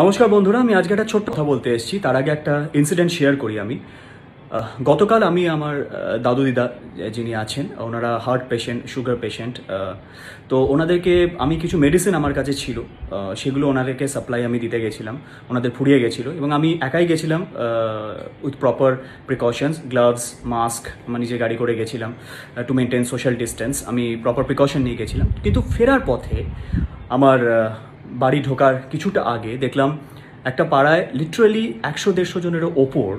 নমস্কার বন্ধুরা আমি আজকে একটা ছোট্ট কথা বলতে এসেছি তার আগে একটা ইনসিডেন্ট শেয়ার করি আমি গতকাল আমি আমার দাদু দিদা যিনি আছেন ওনারা হার্ট পেশেন্ট সুগার পেশেন্ট তো ওনাদেরকে আমি কিছু মেডিসিন আমার কাছে ছিল সেগুলো ওনাদেরকে সাপ্লাই আমি দিতে গেছিলাম ওনাদের ফুরিয়ে গেছিলো এবং আমি একাই গেছিলাম with proper precautions gloves mask আমার নিজে গাড়ি করে গেছিলাম টু মেনটেন সোশ্যাল ডিস্টেন্স আমি প্রপার প্রিকশন নিয়ে গেছিলাম কিন্তু ফেরার পথে আমার বাড়ি ঢোকার কিছুটা আগে দেখলাম একটা পাড়ায় লিটারেলি একশো দেড়শো জনের ওপর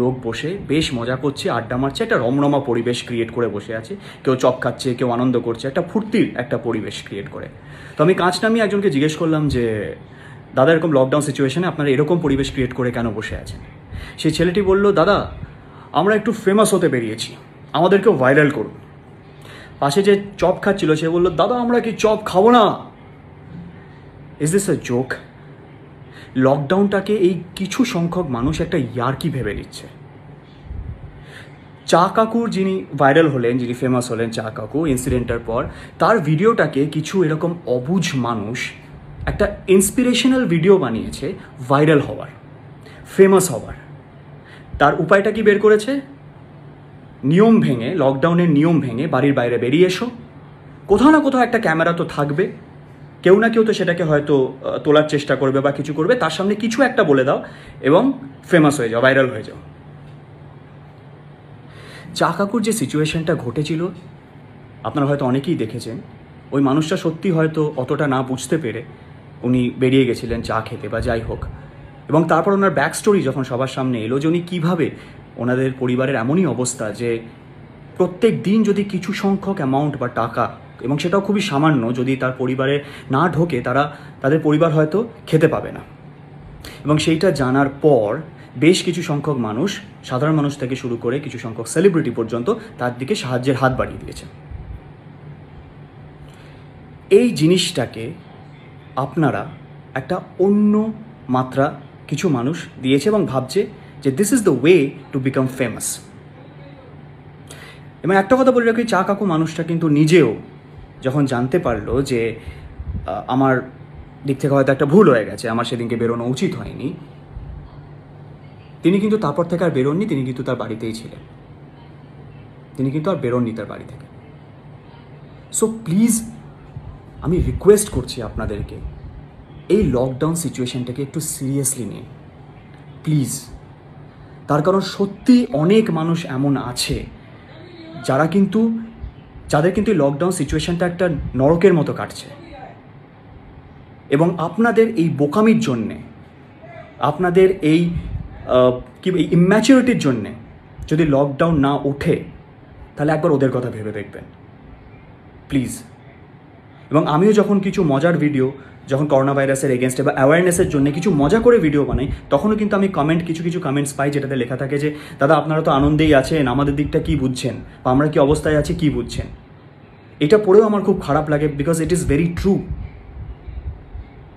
লোক বসে বেশ মজা করছে আড্ডা মারছে একটা রমরমা পরিবেশ ক্রিয়েট করে বসে আছে কেউ চপ খাচ্ছে কেউ আনন্দ করছে একটা ফুর্তির একটা পরিবেশ ক্রিয়েট করে তো আমি কাঁচ নামিয়ে একজনকে জিজ্ঞেস করলাম যে দাদা এরকম লকডাউন সিচুয়েশনে আপনারা এরকম পরিবেশ ক্রিয়েট করে কেন বসে আছেন সেই ছেলেটি বলল দাদা আমরা একটু ফেমাস হতে বেরিয়েছি আমাদেরকেও ভাইরাল করুন পাশে যে চপ খাচ্ছিল সে বললো দাদা আমরা কি চপ খাবো না ইজ দিস আ জোক লকডাউনটাকে এই কিছু সংখ্যক মানুষ একটা ইয়ার্কি ভেবে নিচ্ছে চা কাকুর যিনি ভাইরাল হলেন যিনি ফেমাস হলেন চা কাকু ইনসিডেন্টের পর তার ভিডিওটাকে কিছু এরকম অবুঝ মানুষ একটা ইন্সপিরেশনাল ভিডিও বানিয়েছে ভাইরাল হওয়ার ফেমাস হওয়ার তার উপায়টা কি বের করেছে নিয়ম ভেঙে লকডাউনের নিয়ম ভেঙে বাড়ির বাইরে বেরিয়ে এসো কোথাও না কোথাও একটা ক্যামেরা তো থাকবে কেউ না কেউ তো সেটাকে হয়তো তোলার চেষ্টা করবে বা কিছু করবে তার সামনে কিছু একটা বলে দাও এবং ফেমাস হয়ে যাও ভাইরাল হয়ে যাও চা কাকুর যে সিচুয়েশনটা ঘটেছিল আপনারা হয়তো অনেকেই দেখেছেন ওই মানুষটা সত্যি হয়তো অতটা না বুঝতে পেরে উনি বেরিয়ে গেছিলেন চা খেতে বা যাই হোক এবং তারপর ওনার ব্যাক স্টোরি যখন সবার সামনে এলো যে উনি কীভাবে ওনাদের পরিবারের এমনই অবস্থা যে প্রত্যেক দিন যদি কিছু সংখ্যক অ্যামাউন্ট বা টাকা এবং সেটাও খুবই সামান্য যদি তার পরিবারে না ঢোকে তারা তাদের পরিবার হয়তো খেতে পাবে না এবং সেইটা জানার পর বেশ কিছু সংখ্যক মানুষ সাধারণ মানুষ থেকে শুরু করে কিছু সংখ্যক সেলিব্রিটি পর্যন্ত তার দিকে সাহায্যের হাত বাড়িয়ে দিয়েছে এই জিনিসটাকে আপনারা একটা অন্য মাত্রা কিছু মানুষ দিয়েছে এবং ভাবছে যে this is the way to become famous এবং একটা কথা বলে রাখি চা কাকু মানুষটা কিন্তু নিজেও যখন জানতে পারলো যে আমার দিক থেকে হয়তো একটা ভুল হয়ে গেছে আমার সেদিনকে বেরোনো উচিত হয়নি তিনি কিন্তু তারপর থেকে আর বেরোননি তিনি কিন্তু তার বাড়িতেই ছিলেন তিনি কিন্তু আর বেরোননি তার বাড়ি থেকে সো প্লিজ আমি রিকোয়েস্ট করছি আপনাদেরকে এই লকডাউন সিচুয়েশানটাকে একটু সিরিয়াসলি নিন প্লিজ তার কারণ সত্যি অনেক মানুষ এমন আছে যারা কিন্তু যাদের কিন্তু লকডাউন সিচুয়েশানটা একটা নরকের মতো কাটছে এবং আপনাদের এই বোকামির জন্যে আপনাদের এই কি এই ইম্যাচিউরিটির জন্যে যদি লকডাউন না ওঠে তাহলে একবার ওদের কথা ভেবে দেখবেন প্লিজ এবং আমিও যখন কিছু মজার ভিডিও যখন করোনা ভাইরাসের এগেনস্টে বা অ্যাওয়ারনেসের জন্য কিছু মজা করে ভিডিও বানাই তখনও কিন্তু আমি কমেন্ট কিছু কিছু কমেন্টস পাই যেটাতে লেখা থাকে যে দাদা আপনারা তো আনন্দেই আছেন আমাদের দিকটা কি বুঝছেন বা আমরা কি অবস্থায় আছি কি বুঝছেন এটা পড়েও আমার খুব খারাপ লাগে because it is very true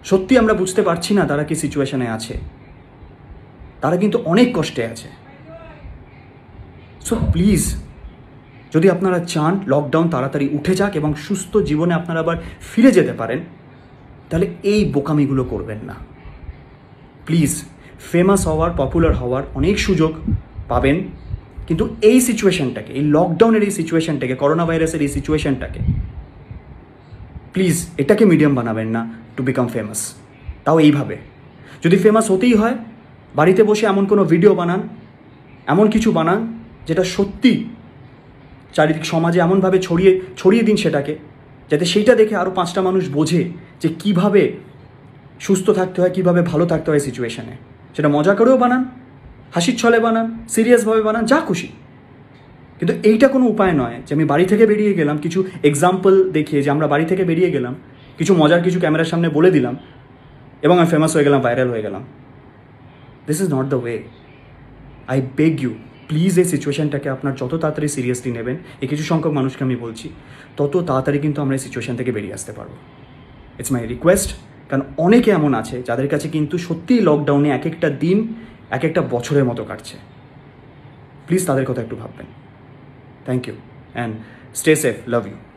সত্যি আমরা বুঝতে পারছি না তারা কি সিচুয়েশনে আছে তারা কিন্তু অনেক কষ্টে আছে সো প্লিজ যদি আপনারা চান লকডাউন তাড়াতাড়ি উঠে যাক এবং সুস্থ জীবনে আপনারা আবার ফিরে যেতে পারেন তাহলে এই বোকামিগুলো করবেন না প্লিজ ফেমাস হওয়ার পপুলার হওয়ার অনেক সুযোগ পাবেন কিন্তু এই সিচুয়েশানটাকে এই লকডাউনের এই সিচুয়েশানটাকে করোনা ভাইরাসের এই সিচুয়েশানটাকে প্লিজ এটাকে মিডিয়াম বানাবেন না টু বিকাম ফেমাস তাও এইভাবে যদি ফেমাস হতেই হয় বাড়িতে বসে এমন কোনো ভিডিও বানান এমন কিছু বানান যেটা সত্যি চারিদিক সমাজে এমনভাবে ছড়িয়ে ছড়িয়ে দিন সেটাকে যাতে সেইটা দেখে আরও পাঁচটা মানুষ বোঝে যে কিভাবে সুস্থ থাকতে হয় কিভাবে ভালো থাকতে হয় সিচুয়েশানে সেটা মজা করেও বানান হাসির ছলে বানান সিরিয়াসভাবে বানান যা খুশি কিন্তু এইটা কোনো উপায় নয় যে আমি বাড়ি থেকে বেরিয়ে গেলাম কিছু এক্সাম্পল দেখিয়ে যে আমরা বাড়ি থেকে বেরিয়ে গেলাম কিছু মজার কিছু ক্যামেরার সামনে বলে দিলাম এবং আমি ফেমাস হয়ে গেলাম ভাইরাল হয়ে গেলাম this is not the way I beg you please এই সিচুয়েশানটাকে আপনার যত তাড়াতাড়ি সিরিয়াসলি নেবেন এই কিছু সংখ্যক মানুষকে আমি বলছি তত তাড়াতাড়ি কিন্তু আমরা এই সিচুয়েশান থেকে বেরিয়ে আসতে পারবো ইটস মাই রিকোয়েস্ট কারণ অনেকে এমন আছে যাদের কাছে কিন্তু সত্যিই লকডাউনে এক একটা দিন এক একটা বছরের মতো কাটছে প্লিজ তাদের কথা একটু ভাববেন thank you and stay safe love you